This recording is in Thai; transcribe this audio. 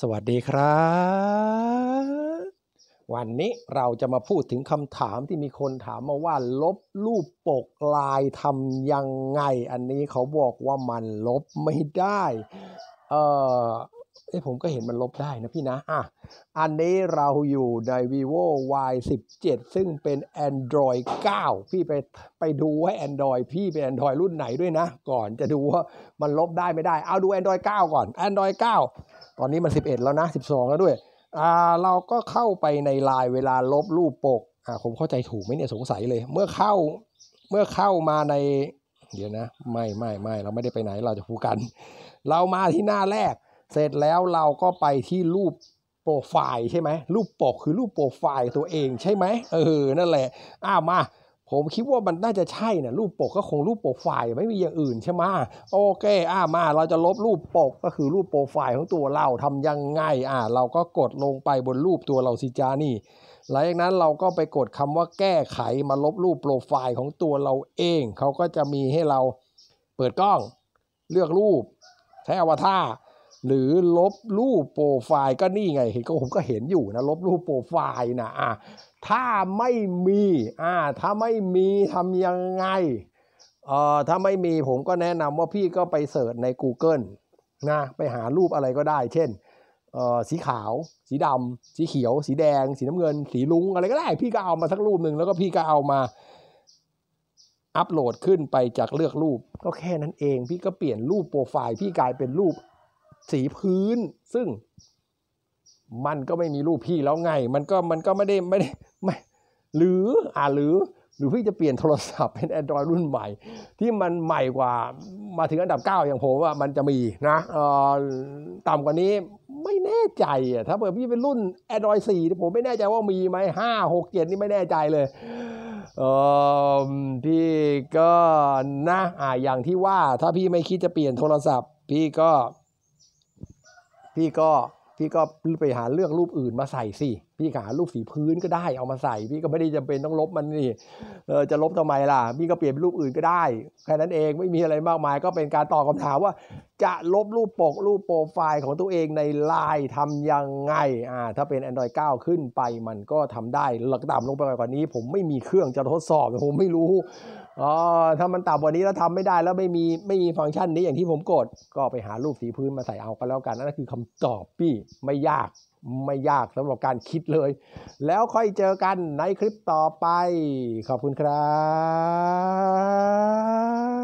สวัสดีครับ วันนี้เราจะมาพูดถึงคำถามที่มีคนถามมาว่า ลบรูปปกลายทำยังไง อันนี้เขาบอกว่ามันลบไม่ได้ เออเอ้ผมก็เห็นมันลบได้นะพี่นะ อ่ะอันนี้เราอยู่ใน vivo y 1 7ซึ่งเป็น android 9 พี่ไปไปดูว่า android พี่เป็น android รุ่นไหนด้วยนะ ก่อนจะดูว่ามันลบได้ไม่ได้ เอาดู android 9 ก่อน android 9 ตอนนี้มัน 11 แล้วนะ 12แล้วด้วย อ่า เราก็เข้าไปในไลน์เวลาลบรูปปก อ่าผมเข้าใจถูกไหมเนี่ยสงสัยเลย เมื่อเข้า เมื่อเข้ามาใน เดี๋ยวนะ ไม่ไม่ไม่เราไม่ได้ไปไหน เราจะพูกัน เรามาที่หน้าแรกเสร็จแล้วเราก็ไปที่รูปโปรไฟล์ใช่ไหม รูปปกคือรูปโปรไฟล์ตัวเองใช่ไหมเออ นั่นแหละ อ้า มา ผมคิดว่ามันน่าจะใช่นะรูปปกก็คงรูปโปรไฟล์ไม่มีอย่างอื่นใช่ไหม โอเค อ้า มา เราจะลบรูปปกก็คือรูปโปรไฟล์ของตัวเราทำยังไงอ่าเราก็กดลงไปบนรูปตัวเราสิจานี่ หลังจากนั้นเราก็ไปกดคำว่าแก้ไขมาลบรูปโปรไฟล์ของตัวเราเอง เขาก็จะมีให้เราเปิดกล้อง เลือกรูปใช้อวตารหรือลบรูปโปรไฟล์ก็นี่ไงเห็นก็ผมก็เห็นอยู่นะลบรูปโปรไฟล์นะอ่ะถ้าไม่มีอ่าถ้าไม่มีทำยังไงเอ่อถ้าไม่มีผมก็แนะนำว่าพี่ก็ไปเสิร์ชใน Google นะไปหารูปอะไรก็ได้ เช่นเอ่อสีขาวสีดำสีเขียวสีแดงสีน้ำเงินสีลุงอะไรก็ได้พี่ก็เอามาสักรูปหนึ่งแล้วก็พี่ก็เอามา อัปโหลดขึ้นไปจากเลือกรูป ก็แค่นั้นเองพี่ก็เปลี่ยนรูปโปรไฟล์พี่กลายเป็นรูปสีพื้นซึ่งมันก็ไม่มีรูปพี่แล้วไง มันก็มันก็ไม่ได้ไม่ได้ไม่หรืออ่าหรือหรือพี่จะเปลี่ยนโทรศัพท์เป็น Android รุ่นใหม่ ที่มันใหม่กว่า มาถึงอันดับ 9 อย่างผมว่ามันจะมีนะเออต่ำกว่านี้ไม่แน่ใจอ่ะถ้าเกิดพี่เป็นรุ่น Android 4ที่ผมไม่แน่ใจว่ามีไหมห้าหกเจ็ดนี่ไม่แน่ใจเลยเออพี่ก็นะ อ่าอย่างที่ว่าถ้าพี่ไม่คิดจะเปลี่ยนโทรศัพท์ พี่ก็พี่ก็พี่ก็ไปหาเลือกรูปอื่นมาใส่สิพี่หารูปสีพื้นก็ได้เอามาใส่ พี่ก็ไม่ได้จำเป็นต้องลบมันนี่เออจะลบทำไมล่ะพี่ก็เปลี่ยนเป็นรูปอื่นก็ได้แค่นั้นเองไม่มีอะไรมากมาย ก็เป็นการตอบคาถามว่า จะลบรูปปกรูปโปรไฟล์ของตัวเองในไลน์ทำยังไงอ่าถ้าเป็น Android 9 ขึ้นไปมันก็ทำได้หลักต่ำลงไปกว่านี้ ผมไม่มีเครื่องจะทดสอบผมไม่รู้อ๋อถ้ามันต่ำกว่านี้แล้วทำไม่ได้แล้วไม่มีไม่มีฟังก์ชันนี้อย่างที่ผมกด ก็ไปหารูปสีพื้นมาใส่เอาก็แล้วกันนั่นคือคำตอบพี่ ไม่ยากไม่ยากสำหรับการคิดเลย แล้วค่อยเจอกันในคลิปต่อไป ขอบคุณครับ